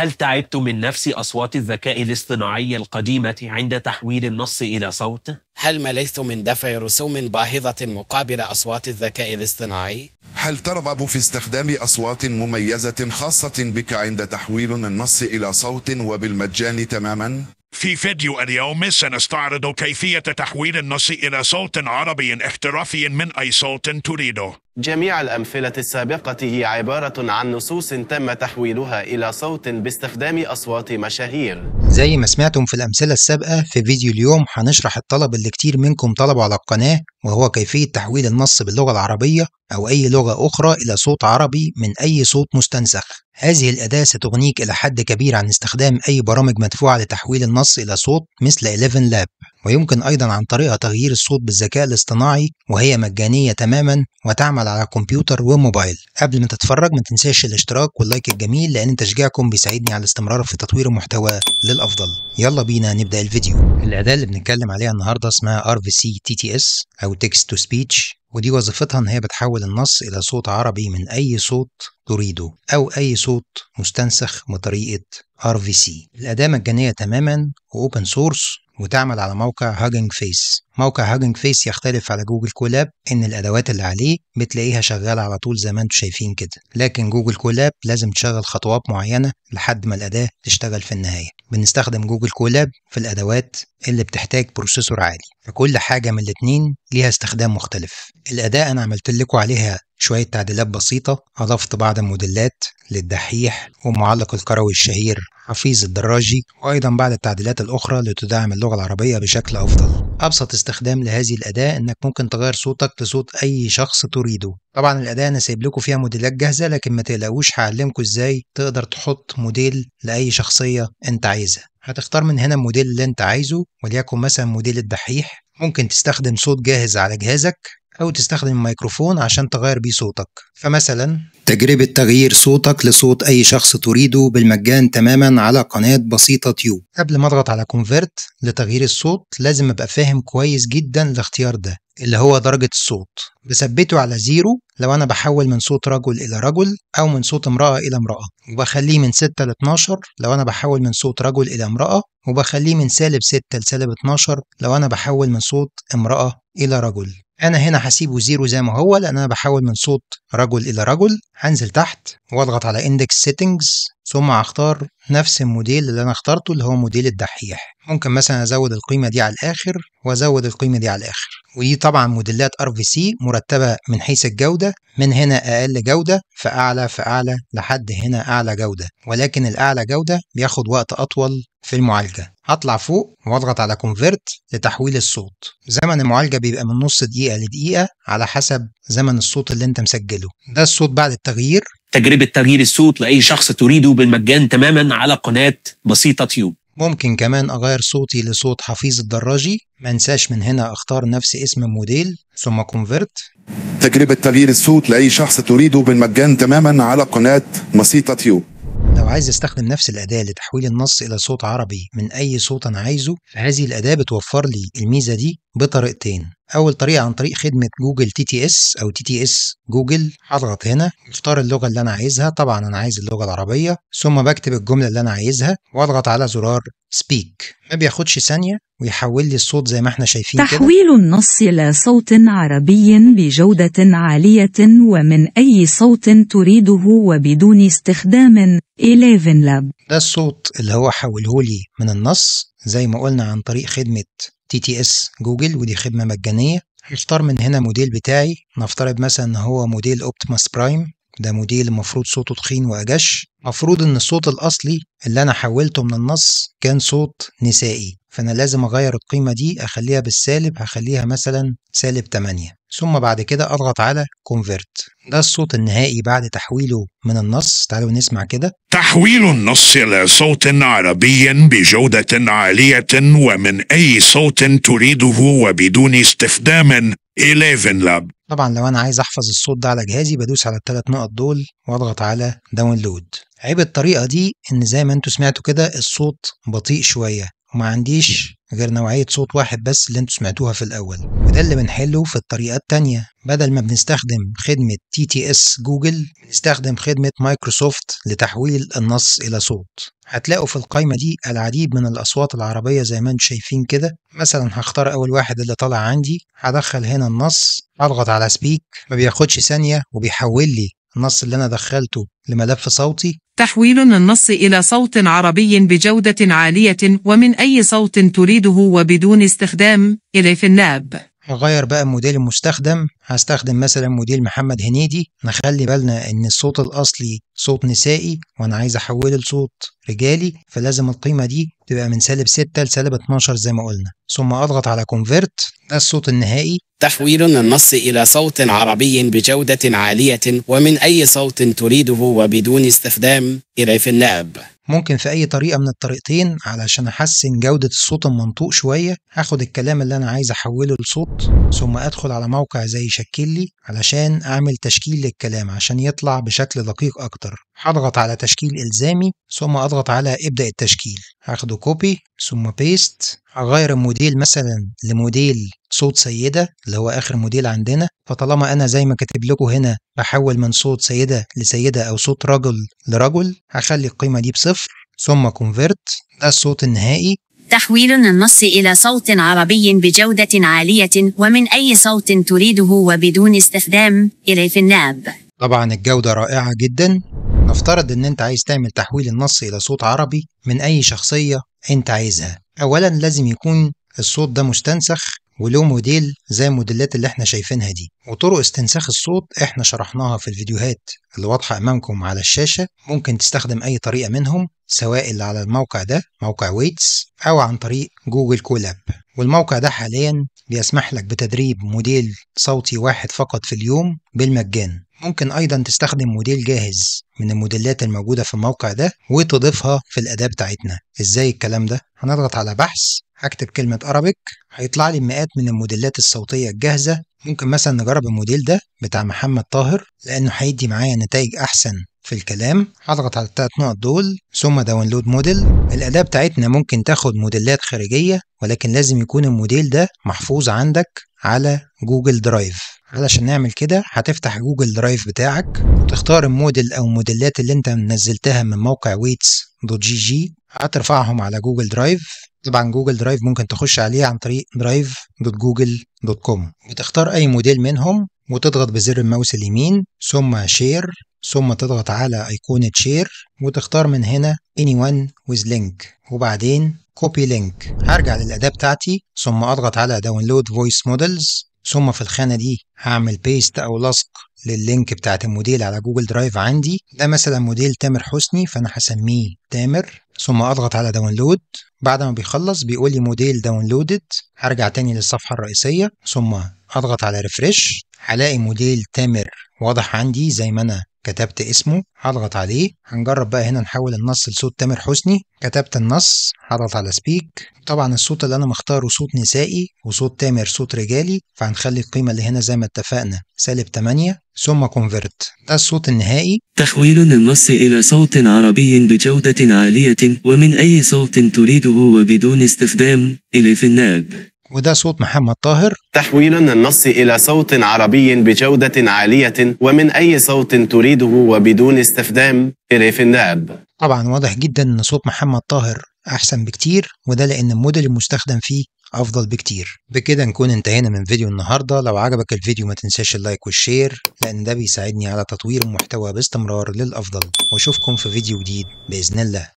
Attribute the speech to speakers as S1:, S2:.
S1: هل تعبت من نفس أصوات الذكاء الاصطناعي القديمة عند تحويل النص إلى صوت؟ هل مليت من دفع رسوم باهظة مقابل أصوات الذكاء الاصطناعي؟ هل ترغب في استخدام أصوات مميزة خاصة بك عند تحويل النص إلى صوت وبالمجان تماما؟ في فيديو اليوم سنستعرض كيفية تحويل النص إلى صوت عربي احترافي من أي صوت تريده جميع الأمثلة السابقة هي عبارة عن نصوص تم تحويلها إلى صوت باستخدام أصوات مشاهير زي ما سمعتم في الأمثلة السابقة في فيديو اليوم هنشرح الطلب اللي كتير منكم طلبه على القناة وهو كيفية تحويل النص باللغة العربية أو أي لغة أخرى إلى صوت عربي من أي صوت مستنسخ هذه الأداة ستغنيك إلى حد كبير عن استخدام أي برامج مدفوعة لتحويل النص إلى صوت مثل 11 لاب ويمكن أيضا عن طريقها تغيير الصوت بالذكاء الاصطناعي وهي مجانية تماما وتعمل على كمبيوتر وموبايل قبل ما تتفرج ما تنساش الاشتراك واللايك الجميل لأن تشجيعكم بيساعدني على الاستمرار في تطوير المحتوى للأفضل يلا بينا نبدأ الفيديو الأداة اللي بنتكلم عليها النهاردة اسمها RVC TTS أو Text to Speech ودي وظيفتها إن هي بتحول النص إلى صوت عربي من أي صوت تريده أو أي صوت مستنسخ بطريقة RVC الأداة مجانية تماما وأوبن سورس وتعمل على موقع هاجنج فيس موقع هاجنج فيس يختلف على جوجل كولاب ان الادوات اللي عليه بتلاقيها شغاله على طول زي ما انتم شايفين كده لكن جوجل كولاب لازم تشغل خطوات معينه لحد ما الاداه تشتغل في النهايه بنستخدم جوجل كولاب في الادوات اللي بتحتاج بروسيسور عالي فكل حاجه من الاتنين ليها استخدام مختلف الاداه انا عملت لكم عليها شوية تعديلات بسيطة أضفت بعض الموديلات للدحيح ومعلق الكروي الشهير حفيظ الدراجي وأيضا بعض التعديلات الأخرى لتدعم اللغة العربية بشكل أفضل أبسط استخدام لهذه الأداة إنك ممكن تغير صوتك لصوت أي شخص تريده طبعا الأداة أنا سايب لكم فيها موديلات جاهزة لكن ما تقلقوش هعلمكم إزاي تقدر تحط موديل لأي شخصية أنت عايزها هتختار من هنا الموديل اللي أنت عايزه وليكن مثلا موديل الدحيح ممكن تستخدم صوت جاهز على جهازك أو تستخدم ميكروفون عشان تغير بيه صوتك فمثلا تجربة تغيير صوتك لصوت أي شخص تريده بالمجان تماما على قناة بسيطة تيوب قبل ما أضغط على كونفرت لتغيير الصوت لازم أبقى فاهم كويس جدا الاختيار ده اللي هو درجة الصوت بثبته على زيرو لو أنا بحول من صوت رجل إلى رجل أو من صوت امرأة إلى امرأة وبخليه من 6 ل 12 لو أنا بحول من صوت رجل إلى امرأة وبخليه من سالب 6 لسالب 12 لو أنا بحول من صوت امرأة إلى رجل انا هنا هسيبه زيرو زي ما هو لان انا بحول من صوت رجل الى رجل هنزل تحت واضغط على اندكس سيتنجز ثم هختار نفس الموديل اللي انا اخترته اللي هو موديل الدحيح ممكن مثلا ازود القيمه دي على الاخر وازود القيمه دي على الاخر ودي طبعا موديلات ار في سي مرتبه من حيث الجوده من هنا اقل جوده فاعلى فاعلى لحد هنا اعلى جوده ولكن الاعلى جوده بياخد وقت اطول في المعالجه اطلع فوق واضغط على كونفرت لتحويل الصوت زمن المعالجه بيبقى من نص دقيقه لدقيقه على حسب زمن الصوت اللي انت مسجله ده الصوت بعد التغيير تجربه تغيير الصوت لاي شخص تريده بالمجان تماما على قناه بسيطه تيوب ممكن كمان أغير صوتي لصوت حفيظ الدراجي ما انساش من هنا أختار نفس اسم موديل ثم كونفرت تجربة تغيير الصوت لأي شخص تريده بالمجان تماما على قناة بسيطه تيوب لو عايز استخدم نفس الأداة لتحويل النص إلى صوت عربي من أي صوت أنا عايزه فهذه الأداة بتوفر لي الميزة دي بطريقتين اول طريقه عن طريق خدمه جوجل تي تي اس او تي تي اس جوجل هضغط هنا اختار اللغه اللي انا عايزها طبعا انا عايز اللغه العربيه ثم بكتب الجمله اللي انا عايزها واضغط على زرار سبيك ما بياخدش ثانيه ويحول لي الصوت زي ما احنا شايفين تحويل كده. النص الى صوت عربي بجوده عاليه ومن اي صوت تريده وبدون استخدام 11 لاب ده الصوت اللي هو حوله لي من النص زي ما قلنا عن طريق خدمه تي تي اس جوجل ودي خدمة مجانية هختار من هنا موديل بتاعي نفترض مثلا ان هو موديل اوبتيماس برايم ده موديل المفروض صوته تخين واجش مفروض ان الصوت الاصلي اللي انا حولته من النص كان صوت نسائي فانا لازم اغير القيمه دي اخليها بالسالب هخليها مثلا سالب 8 ثم بعد كده اضغط على convert ده الصوت النهائي بعد تحويله من النص تعالوا نسمع كده تحويل النص إلى صوت عربي بجودة عالية ومن أي صوت تريده وبدون استخدام 11 لاب طبعا لو انا عايز احفظ الصوت ده على جهازي بدوس على الثلاث نقط دول واضغط على داونلود عيب الطريقه دي ان زي ما انتوا سمعتوا كده الصوت بطيء شويه وما عنديش غير نوعية صوت واحد بس اللي انتوا سمعتوها في الأول وده اللي بنحله في الطريقة التانية بدل ما بنستخدم خدمة تي تي اس جوجل بنستخدم خدمة مايكروسوفت لتحويل النص إلى صوت هتلاقوا في القايمة دي العديد من الأصوات العربية زي ما انتم شايفين كده مثلا هختار أول واحد اللي طالع عندي هدخل هنا النص أضغط على سبيك ما بياخدش ثانية وبيحول لي النص اللي أنا دخلته لملف صوتي تحويل النص إلى صوت عربي بجودة عالية ومن أي صوت تريده وبدون استخدام إليف الناب هغير بقى الموديل المستخدم هستخدم مثلا موديل محمد هنيدي نخلي بالنا ان الصوت الاصلي صوت نسائي وانا عايز احوله لصوت رجالي فلازم القيمة دي تبقى من سالب 6 لسالب 12 زي ما قلنا ثم اضغط على كونفرت ده الصوت النهائي تحويل النص إلى صوت عربي بجودة عالية ومن أي صوت تريده وبدون استخدام إلى في اللعب ممكن في أي طريقة من الطريقتين علشان أحسن جودة الصوت المنطوق شوية هاخد الكلام اللي أنا عايز أحوله لصوت ثم أدخل على موقع زي شكلي علشان أعمل تشكيل للكلام عشان يطلع بشكل دقيق أكتر هضغط على تشكيل إلزامي ثم أضغط على ابدأ التشكيل هاخده كوبي ثم بيست هغير الموديل مثلا لموديل صوت سيدة اللي هو آخر موديل عندنا فطالما أنا زي ما كاتب لكم هنا بحول من صوت سيدة لسيدة أو صوت رجل لرجل هخلي القيمة دي بصفر ثم convert ده الصوت النهائي تحويل النص إلى صوت عربي بجودة عالية ومن أي صوت تريده وبدون استخدام إليف الناب طبعا الجودة رائعة جدا نفترض ان انت عايز تعمل تحويل النص الى صوت عربي من اي شخصية انت عايزها اولا لازم يكون الصوت ده مستنسخ وله موديل زي الموديلات اللي احنا شايفينها دي وطرق استنساخ الصوت احنا شرحناها في الفيديوهات اللي واضحة امامكم على الشاشة ممكن تستخدم اي طريقة منهم سواء اللي على الموقع ده موقع ويتس او عن طريق جوجل كولاب والموقع ده حاليا بيسمح لك بتدريب موديل صوتي واحد فقط في اليوم بالمجان ممكن ايضا تستخدم موديل جاهز من الموديلات الموجودة في الموقع ده وتضيفها في الأداة بتاعتنا ازاي الكلام ده هنضغط على بحث هكتب كلمة Arabic هيطلع لي مئات من الموديلات الصوتية الجاهزة ممكن مثلا نجرب الموديل ده بتاع محمد طاهر لأنه هيدي معايا نتائج أحسن في الكلام هضغط على التلات نقط دول ثم داونلود موديل الأداة بتاعتنا ممكن تاخد موديلات خارجية ولكن لازم يكون الموديل ده محفوظ عندك على جوجل درايف علشان نعمل كده هتفتح جوجل درايف بتاعك وتختار الموديل أو الموديلات اللي أنت نزلتها من موقع ويتس دوت جي جي هترفعهم على جوجل درايف طبعا جوجل درايف ممكن تخش عليه عن طريق درايف دوت جوجل دوت كوم بتختار أي موديل منهم وتضغط بزر الماوس اليمين ثم شير ثم تضغط على أيقونة شير وتختار من هنا anyone with link وبعدين copy link هرجع للأداة بتاعتي ثم أضغط على download voice models ثم في الخانة دي هعمل بيست أو لصق لللينك بتاعت الموديل على جوجل درايف عندي ده مثلا موديل تامر حسني فأنا هسميه تامر ثم أضغط على داونلود بعد ما بيخلص بيقول لي موديل داونلودد هرجع تاني للصفحة الرئيسية ثم أضغط على ريفرش هلاقي موديل تامر واضح عندي زي ما أنا كتبت اسمه هضغط عليه هنجرب بقى هنا نحول النص لصوت تامر حسني كتبت النص هضغط على سبيك طبعا الصوت اللي انا مختاره صوت نسائي وصوت تامر صوت رجالي فهنخلي القيمه اللي هنا زي ما اتفقنا سالب 8 ثم كونفرت ده الصوت النهائي تحويل النص إلى صوت عربي بجودة عالية ومن أي صوت تريده وبدون استخدام إلى في الناب وده صوت محمد طاهر تحويلا النص إلى صوت عربي بجودة عالية ومن أي صوت تريده وبدون استخدام إليف الناب طبعا واضح جدا أن صوت محمد طاهر أحسن بكتير وده لأن الموديل المستخدم فيه أفضل بكتير بكده نكون انتهينا من فيديو النهاردة لو عجبك الفيديو ما تنساش اللايك والشير لأن ده بيساعدني على تطوير المحتوى باستمرار للأفضل وأشوفكم في فيديو جديد بإذن الله